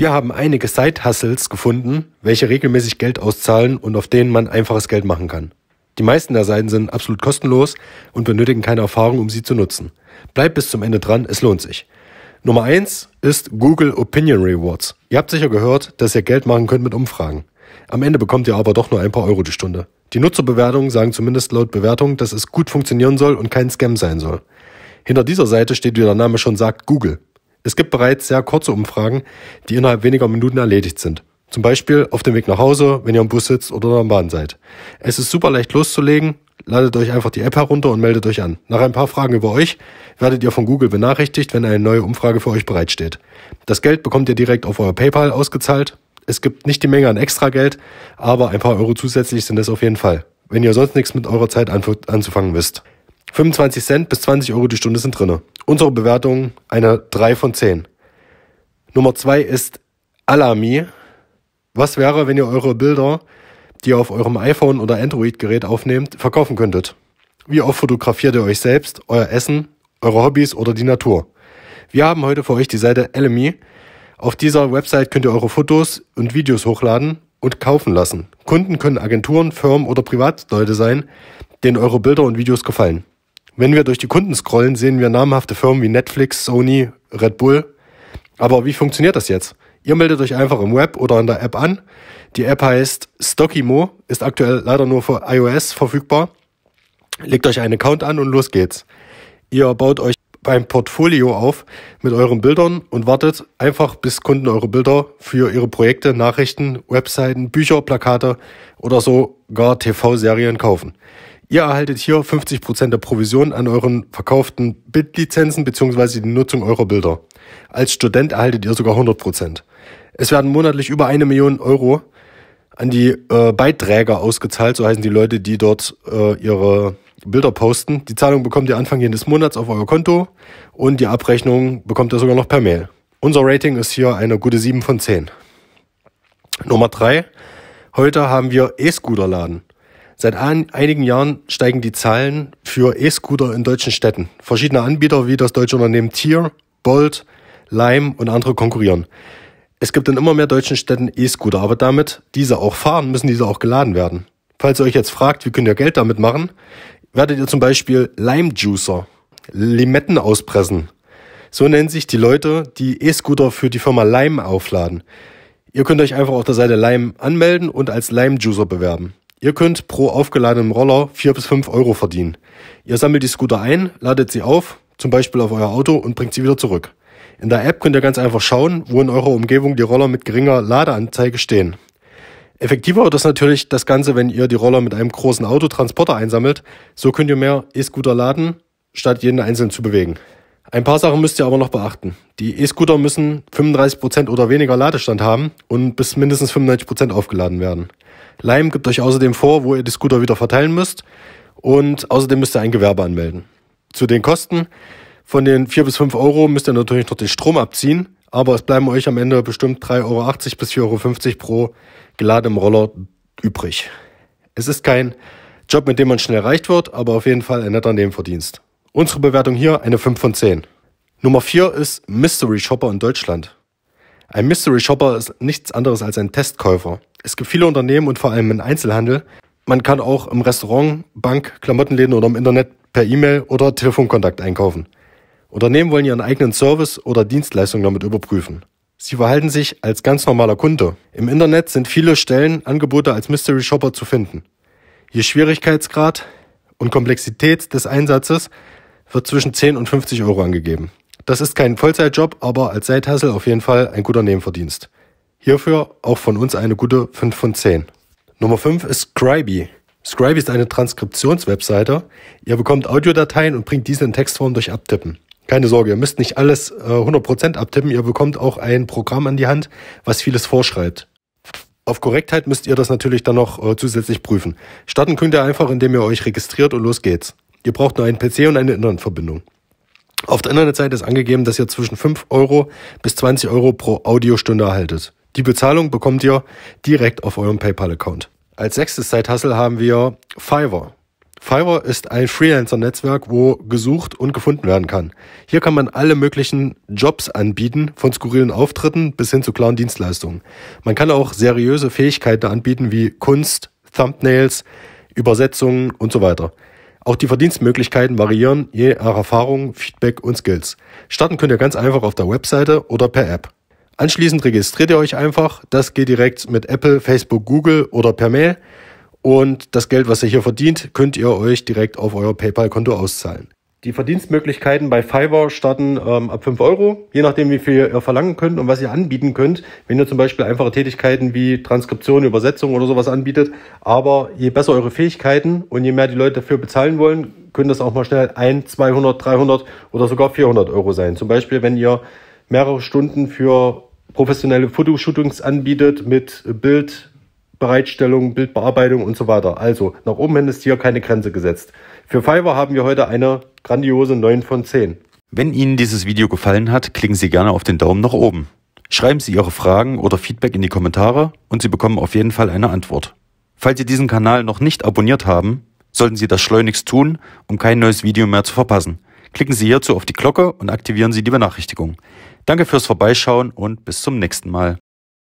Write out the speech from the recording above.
Wir haben einige Side-Hustles gefunden, welche regelmäßig Geld auszahlen und auf denen man einfaches Geld machen kann. Die meisten der Seiten sind absolut kostenlos und benötigen keine Erfahrung, um sie zu nutzen. Bleibt bis zum Ende dran, es lohnt sich. Nummer eins ist Google Opinion Rewards. Ihr habt sicher gehört, dass ihr Geld machen könnt mit Umfragen. Am Ende bekommt ihr aber doch nur ein paar Euro die Stunde. Die Nutzerbewertungen sagen zumindest laut Bewertung, dass es gut funktionieren soll und kein Scam sein soll. Hinter dieser Seite steht, wie der Name schon sagt, Google. Es gibt bereits sehr kurze Umfragen, die innerhalb weniger Minuten erledigt sind. Zum Beispiel auf dem Weg nach Hause, wenn ihr im Bus sitzt oder am Bahn seid. Es ist super leicht loszulegen. Ladet euch einfach die App herunter und meldet euch an. Nach ein paar Fragen über euch werdet ihr von Google benachrichtigt, wenn eine neue Umfrage für euch bereitsteht. Das Geld bekommt ihr direkt auf euer PayPal ausgezahlt. Es gibt nicht die Menge an Extrageld, aber ein paar Euro zusätzlich sind es auf jeden Fall, wenn ihr sonst nichts mit eurer Zeit anzufangen wisst. 25 Cent bis 20 Euro die Stunde sind drin. Unsere Bewertung eine 3 von 10. Nummer 2 ist Alami. Was wäre, wenn ihr eure Bilder, die ihr auf eurem iPhone oder Android-Gerät aufnehmt, verkaufen könntet? Wie oft fotografiert ihr euch selbst, euer Essen, eure Hobbys oder die Natur? Wir haben heute für euch die Seite Alami. Auf dieser Website könnt ihr eure Fotos und Videos hochladen und kaufen lassen. Kunden können Agenturen, Firmen oder Privatleute sein, denen eure Bilder und Videos gefallen. Wenn wir durch die Kunden scrollen, sehen wir namhafte Firmen wie Netflix, Sony, Red Bull. Aber wie funktioniert das jetzt? Ihr meldet euch einfach im Web oder in der App an. Die App heißt Stockimo, ist aktuell leider nur für iOS verfügbar. Legt euch einen Account an und los geht's. Ihr baut euch beim Portfolio auf mit euren Bildern und wartet einfach, bis Kunden eure Bilder für ihre Projekte, Nachrichten, Webseiten, Bücher, Plakate oder sogar TV-Serien kaufen. Ihr erhaltet hier 50% der Provision an euren verkauften Bildlizenzen bzw. die Nutzung eurer Bilder. Als Student erhaltet ihr sogar 100%. Es werden monatlich über eine Million Euro an die äh, Beiträger ausgezahlt, so heißen die Leute, die dort äh, ihre Bilder posten. Die Zahlung bekommt ihr Anfang jedes Monats auf euer Konto und die Abrechnung bekommt ihr sogar noch per Mail. Unser Rating ist hier eine gute 7 von 10. Nummer 3. Heute haben wir E-Scooter-Laden. Seit ein, einigen Jahren steigen die Zahlen für E-Scooter in deutschen Städten. Verschiedene Anbieter wie das deutsche Unternehmen Tier, Bolt, Lime und andere konkurrieren. Es gibt in immer mehr deutschen Städten E-Scooter, aber damit diese auch fahren, müssen diese auch geladen werden. Falls ihr euch jetzt fragt, wie könnt ihr Geld damit machen, werdet ihr zum Beispiel Lime-Juicer, Limetten auspressen. So nennen sich die Leute, die E-Scooter für die Firma Lime aufladen. Ihr könnt euch einfach auf der Seite Lime anmelden und als Lime-Juicer bewerben. Ihr könnt pro aufgeladenem Roller 4 bis 5 Euro verdienen. Ihr sammelt die Scooter ein, ladet sie auf, zum Beispiel auf euer Auto und bringt sie wieder zurück. In der App könnt ihr ganz einfach schauen, wo in eurer Umgebung die Roller mit geringer Ladeanzeige stehen. Effektiver wird das natürlich das Ganze, wenn ihr die Roller mit einem großen Autotransporter einsammelt. So könnt ihr mehr E-Scooter laden, statt jeden einzeln zu bewegen. Ein paar Sachen müsst ihr aber noch beachten. Die E-Scooter müssen 35% Prozent oder weniger Ladestand haben und bis mindestens 95% Prozent aufgeladen werden. Lime gibt euch außerdem vor, wo ihr die Scooter wieder verteilen müsst und außerdem müsst ihr ein Gewerbe anmelden. Zu den Kosten von den vier bis fünf Euro müsst ihr natürlich noch den Strom abziehen, aber es bleiben euch am Ende bestimmt 3,80 Euro bis 4,50 Euro pro geladenem Roller übrig. Es ist kein Job, mit dem man schnell erreicht wird, aber auf jeden Fall ein netter Nebenverdienst. Unsere Bewertung hier eine 5 von 10. Nummer 4 ist Mystery Shopper in Deutschland. Ein Mystery Shopper ist nichts anderes als ein Testkäufer. Es gibt viele Unternehmen und vor allem im Einzelhandel. Man kann auch im Restaurant, Bank, Klamottenläden oder im Internet per E-Mail oder Telefonkontakt einkaufen. Unternehmen wollen ihren eigenen Service oder Dienstleistung damit überprüfen. Sie verhalten sich als ganz normaler Kunde. Im Internet sind viele Stellen, Angebote als Mystery Shopper zu finden. Je Schwierigkeitsgrad und Komplexität des Einsatzes wird zwischen 10 und 50 Euro angegeben. Das ist kein Vollzeitjob, aber als Seithassel auf jeden Fall ein guter Nebenverdienst. Hierfür auch von uns eine gute 5 von 10. Nummer 5 ist Scribey. Scribey ist eine Transkriptionswebseite. Ihr bekommt Audiodateien und bringt diese in Textform durch Abtippen. Keine Sorge, ihr müsst nicht alles äh, 100% abtippen, ihr bekommt auch ein Programm an die Hand, was vieles vorschreibt. Auf Korrektheit müsst ihr das natürlich dann noch äh, zusätzlich prüfen. Starten könnt ihr einfach, indem ihr euch registriert und los geht's. Ihr braucht nur einen PC und eine Internetverbindung. Auf der Internetseite ist angegeben, dass ihr zwischen 5 Euro bis 20 Euro pro Audiostunde erhaltet. Die Bezahlung bekommt ihr direkt auf eurem PayPal-Account. Als sechstes side haben wir Fiverr. Fiverr ist ein Freelancer-Netzwerk, wo gesucht und gefunden werden kann. Hier kann man alle möglichen Jobs anbieten, von skurrilen Auftritten bis hin zu klaren Dienstleistungen. Man kann auch seriöse Fähigkeiten anbieten wie Kunst, Thumbnails, Übersetzungen und so weiter. Auch die Verdienstmöglichkeiten variieren je nach Erfahrung, Feedback und Skills. Starten könnt ihr ganz einfach auf der Webseite oder per App. Anschließend registriert ihr euch einfach. Das geht direkt mit Apple, Facebook, Google oder per Mail. Und das Geld, was ihr hier verdient, könnt ihr euch direkt auf euer PayPal-Konto auszahlen. Die Verdienstmöglichkeiten bei Fiverr starten ähm, ab 5 Euro, je nachdem, wie viel ihr verlangen könnt und was ihr anbieten könnt. Wenn ihr zum Beispiel einfache Tätigkeiten wie Transkription, Übersetzung oder sowas anbietet. Aber je besser eure Fähigkeiten und je mehr die Leute dafür bezahlen wollen, können das auch mal schnell 1, 200, 300 oder sogar 400 Euro sein. Zum Beispiel, wenn ihr mehrere Stunden für professionelle Fotoshootings anbietet mit Bildbereitstellung, Bildbearbeitung und so weiter. Also nach oben hin ist hier keine Grenze gesetzt. Für Fiverr haben wir heute eine grandiose 9 von 10. Wenn Ihnen dieses Video gefallen hat, klicken Sie gerne auf den Daumen nach oben. Schreiben Sie Ihre Fragen oder Feedback in die Kommentare und Sie bekommen auf jeden Fall eine Antwort. Falls Sie diesen Kanal noch nicht abonniert haben, sollten Sie das schleunigst tun, um kein neues Video mehr zu verpassen. Klicken Sie hierzu auf die Glocke und aktivieren Sie die Benachrichtigung. Danke fürs Vorbeischauen und bis zum nächsten Mal.